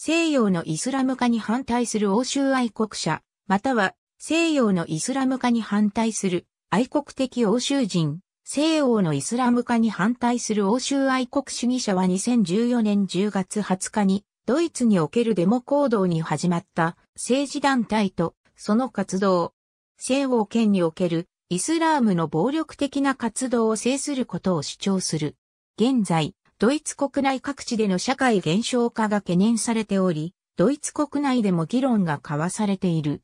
西洋のイスラム化に反対する欧州愛国者、または西洋のイスラム化に反対する愛国的欧州人、西欧のイスラム化に反対する欧州愛国主義者は2014年10月20日にドイツにおけるデモ行動に始まった政治団体とその活動、西欧圏におけるイスラームの暴力的な活動を制することを主張する。現在、ドイツ国内各地での社会減少化が懸念されており、ドイツ国内でも議論が交わされている。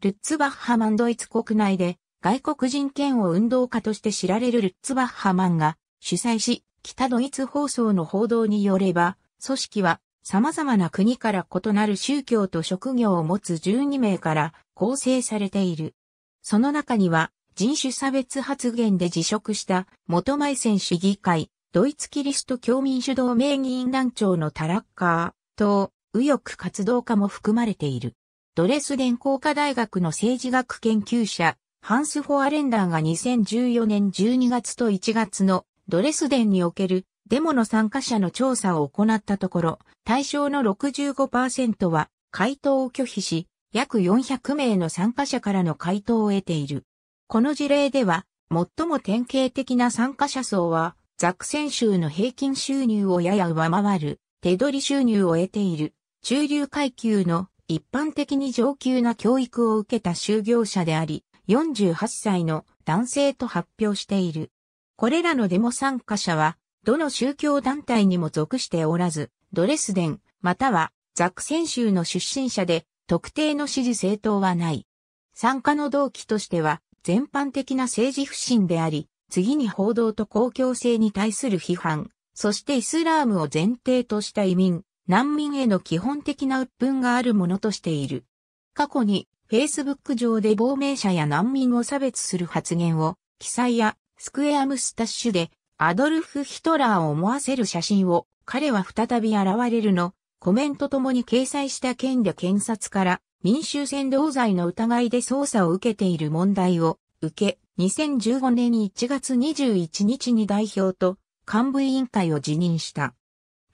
ルッツバッハマンドイツ国内で外国人権を運動家として知られるルッツバッハマンが主催し、北ドイツ放送の報道によれば、組織は様々な国から異なる宗教と職業を持つ12名から構成されている。その中には人種差別発言で辞職した元前選手議会、ドイツキリスト教民主同盟議員団長のタラッカーと右翼活動家も含まれている。ドレスデン工科大学の政治学研究者、ハンス・フォアレンダーが2014年12月と1月のドレスデンにおけるデモの参加者の調査を行ったところ、対象の65%は回答を拒否し、約400名の参加者からの回答を得ている。この事例では、最も典型的な参加者層は、ザクセン州の平均収入をやや上回る手取り収入を得ている中流階級の一般的に上級な教育を受けた就業者であり、48歳の男性と発表している。これらのデモ参加者は、どの宗教団体にも属しておらず、ドレスデン、またはザクセン州の出身者で、特定の支持政党はない。参加の動機としては、全般的な政治不信であり、次に報道と公共性に対する批判、そしてイスラームを前提とした移民、難民への基本的な鬱憤があるものとしている。過去に、Facebook 上で亡命者や難民を差別する発言を、記載や、スクエアムスタッシュで、アドルフ・ヒトラーを思わせる写真を、彼は再び現れるの、コメントともに掲載した件で検察から、民衆扇動罪の疑いで捜査を受けている問題を、受け、2015年1月21日に代表と幹部委員会を辞任した。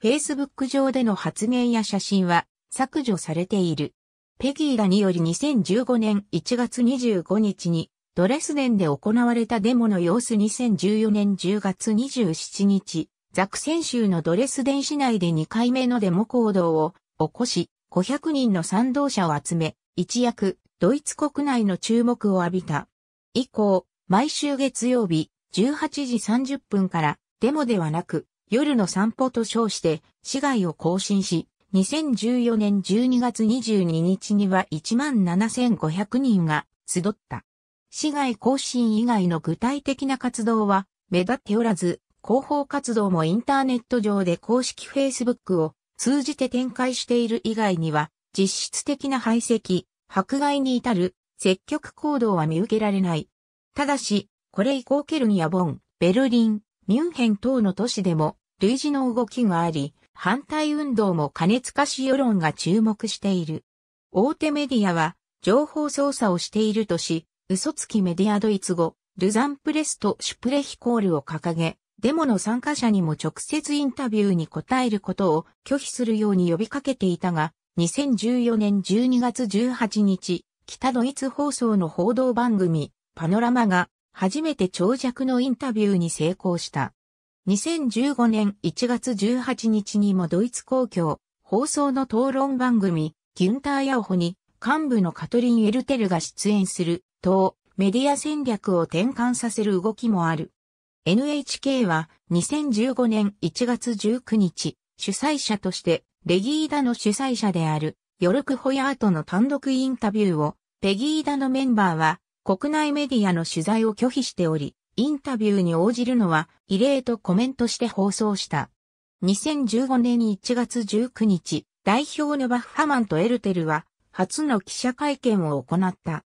Facebook 上での発言や写真は削除されている。ペギーらにより2015年1月25日にドレスデンで行われたデモの様子2014年10月27日、ザクセン州のドレスデン市内で2回目のデモ行動を起こし、500人の賛同者を集め、一躍、ドイツ国内の注目を浴びた。以降、毎週月曜日18時30分からデモではなく夜の散歩と称して市街を更新し、2014年12月22日には17,500人が集った。市街更新以外の具体的な活動は目立っておらず、広報活動もインターネット上で公式 Facebook を通じて展開している以外には、実質的な排斥、迫害に至る積極行動は見受けられない。ただし、これ以降ケルンやボン、ベルリン、ミュンヘン等の都市でも類似の動きがあり、反対運動も過熱化し世論が注目している。大手メディアは情報操作をしているとし、嘘つきメディアドイツ語、ルザンプレストシュプレヒコールを掲げ、デモの参加者にも直接インタビューに答えることを拒否するように呼びかけていたが、2014年12月18日、北ドイツ放送の報道番組、パノラマが初めて長尺のインタビューに成功した。2015年1月18日にもドイツ公共放送の討論番組ギュンター・ヤオホに幹部のカトリン・エルテルが出演するとメディア戦略を転換させる動きもある。NHK は2015年1月19日主催者としてレギーダの主催者であるヨルク・ホヤートの単独インタビューをペギーダのメンバーは国内メディアの取材を拒否しており、インタビューに応じるのは異例とコメントして放送した。2015年1月19日、代表のバッファマンとエルテルは、初の記者会見を行った。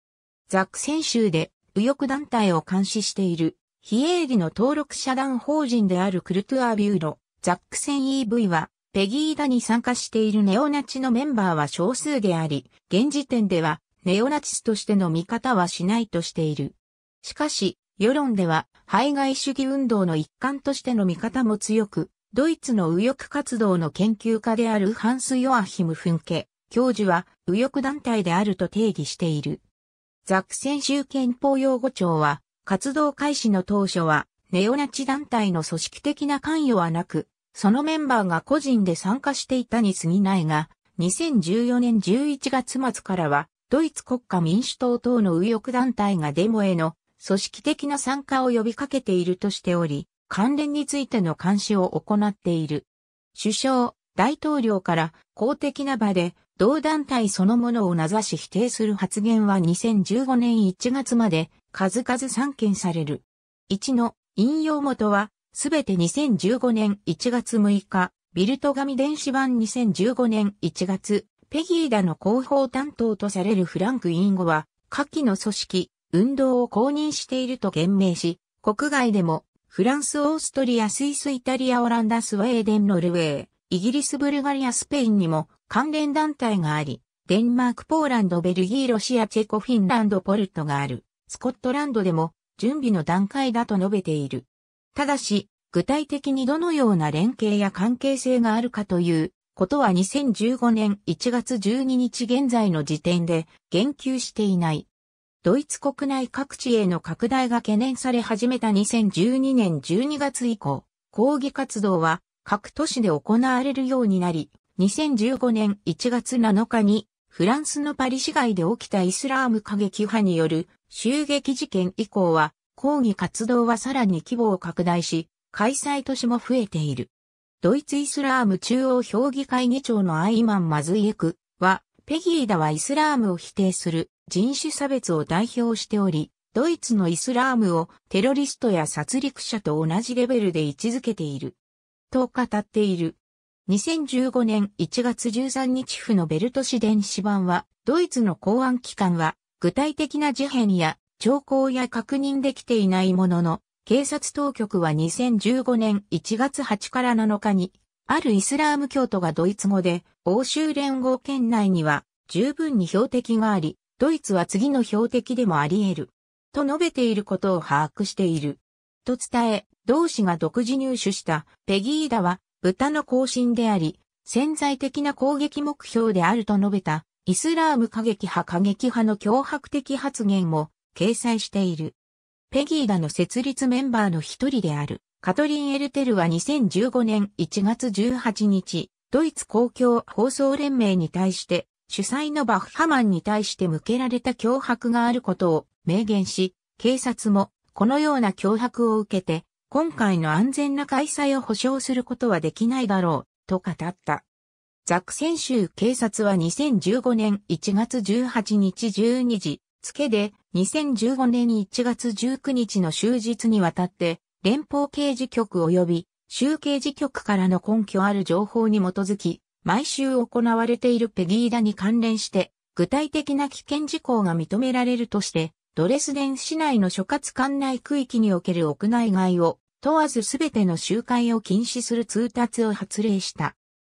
ザクセン州で右翼団体を監視している、非営利の登録社団法人であるクルトゥアビューロ、ザックセン EV は、ペギーダに参加しているネオナチのメンバーは少数であり、現時点ではネオナチスとしての見方はしないとしている。しかし、世論では、排外主義運動の一環としての見方も強く、ドイツの右翼活動の研究家であるハンス・ヨアヒム・フンケ、教授は右翼団体であると定義している。ザクセン州憲法擁護庁は、活動開始の当初は、ネオナチ団体の組織的な関与はなく、そのメンバーが個人で参加していたに過ぎないが、2014年11月末からは、ドイツ国家民主党等の右翼団体がデモへの組織的な参加を呼びかけているとしており、関連についての監視を行っている。首相、大統領から公的な場で同団体そのものを名指し否定する発言は2015年1月まで数々散見される。1の引用元はすべて2015年1月6日、ビルト紙電子版2015年1月ペギーダの広報担当とされるフランクインゴは、下記の組織、運動を公認していると言明し、国外でも、フランス、オーストリア、スイス、イタリア、オランダ、スウェーデン、ノルウェー、イギリス、ブルガリア、スペインにも関連団体があり、デンマーク、ポーランド、ベルギー、ロシア、チェコ、フィンランド、ポルトがある、スコットランドでも準備の段階だと述べている。ただし、具体的にどのような連携や関係性があるかということは2015年1月12日現在の時点で言及していない。ドイツ国内各地への拡大が懸念され始めた2012年12月以降、抗議活動は各都市で行われるようになり、2015年1月7日にフランスのパリ市街で起きたイスラーム過激派による襲撃事件以降は抗議活動はさらに規模を拡大し、開催都市も増えている。ドイツイスラーム中央評議会議長のアイマン・マズイエクは、ペギーダはイスラームを否定する人種差別を代表しており、ドイツのイスラームをテロリストや殺戮者と同じレベルで位置づけている。と語っている。2015年1月13日付のベルト市電子版は、ドイツの公安機関は、具体的な事変や兆候や確認できていないものの、警察当局は2015年1月8から7日に、あるイスラーム教徒がドイツ語で、欧州連合圏内には十分に標的があり、ドイツは次の標的でもあり得る。と述べていることを把握している。と伝え、同氏が独自入手したペギーダは豚の行進であり、潜在的な攻撃目標であると述べたイスラーム過激派過激派の脅迫的発言も掲載している。ペギーダの設立メンバーの一人である、カトリン・エルテルは2015年1月18日、ドイツ公共放送連盟に対して、主催のバッハマンに対して向けられた脅迫があることを明言し、警察もこのような脅迫を受けて、今回の安全な開催を保証することはできないだろう、と語った。ザクセン州警察は2015年1月18日12時付けで2015年1月19日の終日にわたって連邦刑事局及び州刑事局からの根拠ある情報に基づき、毎週行われているペギーダに関連して、具体的な危険事項が認められるとして、ドレスデン市内の諸葛管内区域における屋内外を問わずすべての集会を禁止する通達を発令した。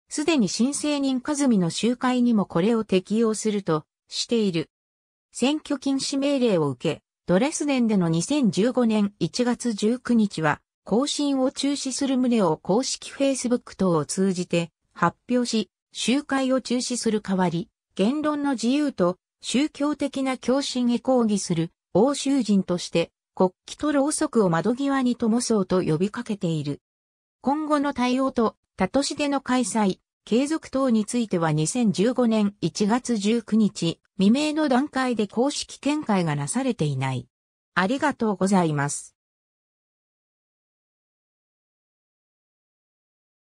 すでに申請人ズミの集会にもこれを適用するとしている。選挙禁止命令を受け、ドレスデンでの2015年1月19日は、更新を中止する旨を公式 Facebook 等を通じて発表し、集会を中止する代わり、言論の自由と宗教的な共振へ抗議する欧州人として国旗とろうそくを窓際に灯そうと呼びかけている。今後の対応と、他都市での開催、継続等については2015年1月19日未明の段階で公式見解がなされていない。ありがとうございます。